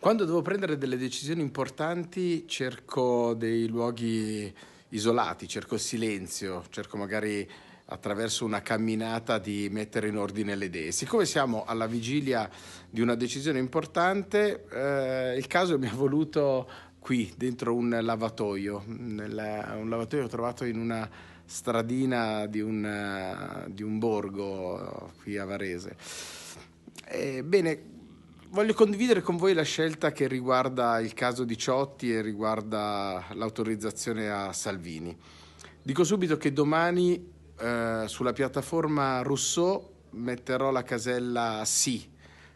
Quando devo prendere delle decisioni importanti cerco dei luoghi isolati, cerco il silenzio, cerco magari attraverso una camminata di mettere in ordine le idee. Siccome siamo alla vigilia di una decisione importante, eh, il caso mi ha voluto qui, dentro un lavatoio, nella, un lavatoio trovato in una stradina di un, di un borgo eh, qui a Varese. E, bene, voglio condividere con voi la scelta che riguarda il caso di Ciotti e riguarda l'autorizzazione a Salvini. Dico subito che domani eh, sulla piattaforma Rousseau metterò la casella sì.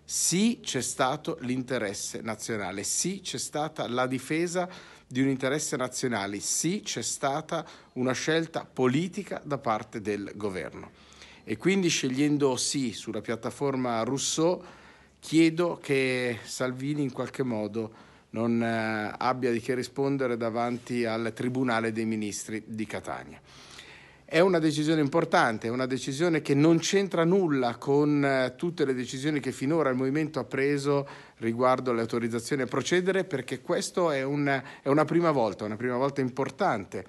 Sì, c'è stato l'interesse nazionale, sì, c'è stata la difesa di un interesse nazionale, sì, c'è stata una scelta politica da parte del governo. E quindi scegliendo sì sulla piattaforma Rousseau chiedo che Salvini in qualche modo non eh, abbia di che rispondere davanti al Tribunale dei Ministri di Catania. È una decisione importante, è una decisione che non c'entra nulla con eh, tutte le decisioni che finora il Movimento ha preso riguardo alle autorizzazioni a procedere, perché questa è, è una prima volta, una prima volta importante,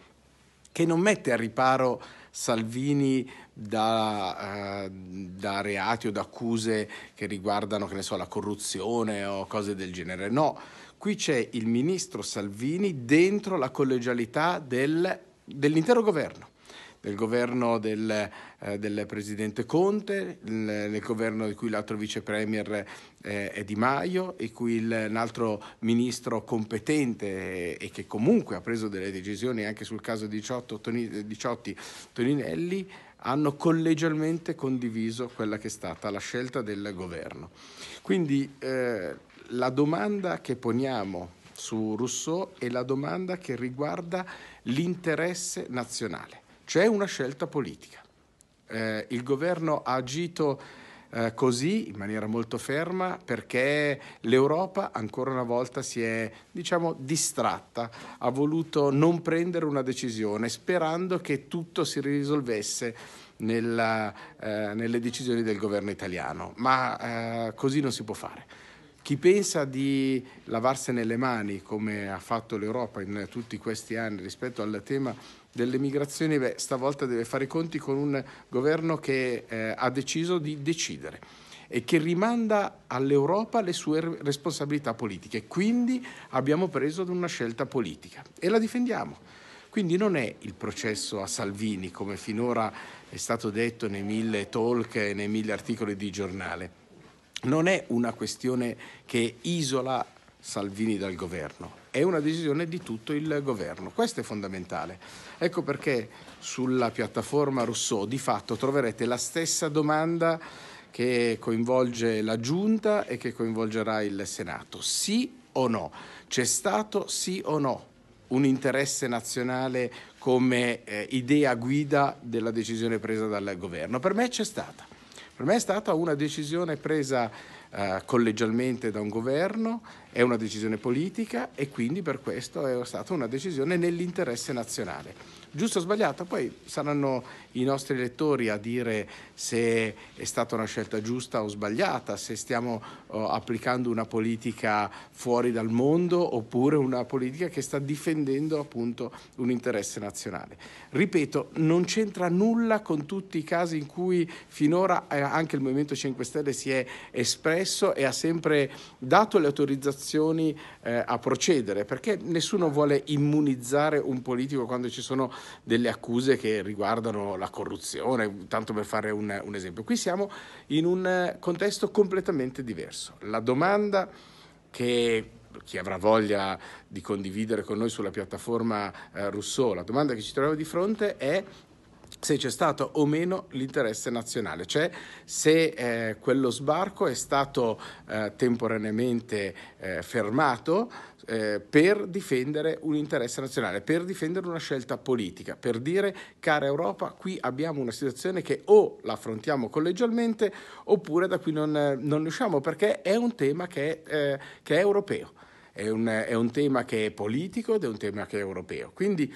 che non mette a riparo Salvini da, eh, da reati o da accuse che riguardano, che ne so, la corruzione o cose del genere. No, qui c'è il ministro Salvini dentro la collegialità del, dell'intero governo del governo del, eh, del presidente Conte, il, del governo di cui l'altro vice premier eh, è Di Maio, e cui il, un altro ministro competente e, eh, e, che comunque ha preso delle decisioni anche sul caso 18, Toni, 18 eh, Toninelli, hanno collegialmente condiviso quella che è stata la scelta del governo. Quindi eh, la domanda che poniamo su Rousseau è la domanda che riguarda l'interesse nazionale. C'è una scelta politica. Eh, il governo ha agito eh, così, in maniera molto ferma, perché l'Europa ancora una volta si è, diciamo, distratta, ha voluto non prendere una decisione, sperando che tutto si risolvesse nella, eh, nelle decisioni del governo italiano. Ma eh, così non si può fare. Chi pensa di lavarsene le mani, come ha fatto l'Europa in tutti questi anni rispetto al tema delle migrazioni, beh, stavolta deve fare i conti con un governo che eh, ha deciso di decidere e che rimanda all'Europa le sue responsabilità politiche. Quindi abbiamo preso una scelta politica e la difendiamo. Quindi non è il processo a Salvini, come finora è stato detto nei mille talk e nei mille articoli di giornale non è una questione che isola Salvini dal governo, è una decisione di tutto il governo. Questo è fondamentale. Ecco perché sulla piattaforma Rousseau di fatto troverete la stessa domanda che coinvolge la Giunta e che coinvolgerà il Senato. Sì o no? C'è stato sì o no un interesse nazionale come eh, idea guida della decisione presa dal governo? Per me c'è stata. Per me è stata una decisione presa eh, collegialmente da un governo è una decisione politica e quindi per questo è stata una decisione nell'interesse nazionale. Giusto o sbagliato, Poi saranno i nostri elettori a dire se è stata una scelta giusta o sbagliata, se stiamo oh, applicando una politica fuori dal mondo oppure una politica che sta difendendo appunto un interesse nazionale. Ripeto, non c'entra nulla con tutti i casi in cui finora eh, anche il Movimento 5 Stelle si è espresso e ha sempre dato le autorizzazioni associazioni eh, a procedere, perché nessuno vuole immunizzare un politico quando ci sono delle accuse che riguardano la corruzione, tanto per fare un, un esempio. Qui siamo in un contesto completamente diverso. La domanda che chi avrà voglia di condividere con noi sulla piattaforma eh, Rousseau, la domanda che ci troviamo di fronte è se c'è stato o meno l'interesse nazionale, cioè se eh, quello sbarco è stato eh, temporaneamente eh, fermato eh, per difendere un interesse nazionale, per difendere una scelta politica, per dire cara Europa, qui abbiamo una situazione che o la affrontiamo collegialmente oppure da qui non, non ne usciamo perché è un tema che, eh, che è europeo, è un, è un tema che è politico ed è un tema che è europeo. Quindi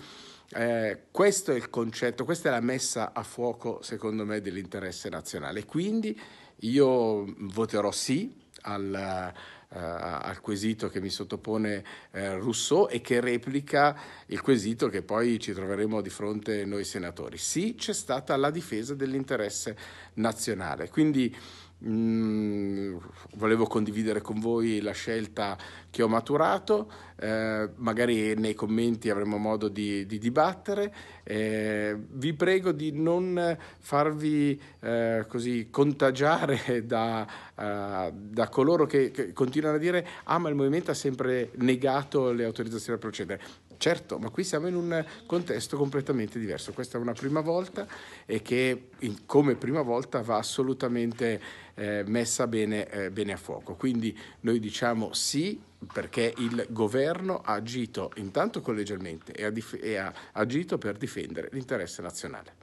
eh, questo è il concetto, questa è la messa a fuoco, secondo me, dell'interesse nazionale. Quindi io voterò sì al, uh, al quesito che mi sottopone uh, Rousseau e che replica il quesito che poi ci troveremo di fronte noi senatori. Sì, c'è stata la difesa dell'interesse nazionale. Quindi Mm, volevo condividere con voi la scelta che ho maturato, eh, magari nei commenti avremo modo di, di dibattere. Eh, vi prego di non farvi eh, così contagiare da, eh, da coloro che, che continuano a dire ah ma il movimento ha sempre negato le autorizzazioni a procedere. Certo, ma qui siamo in un contesto completamente diverso. Questa è una prima volta e che in, come prima volta va assolutamente eh, messa bene, eh, bene a fuoco. Quindi noi diciamo sì perché il governo ha agito intanto collegialmente e ha, dif- e ha agito per difendere l'interesse nazionale.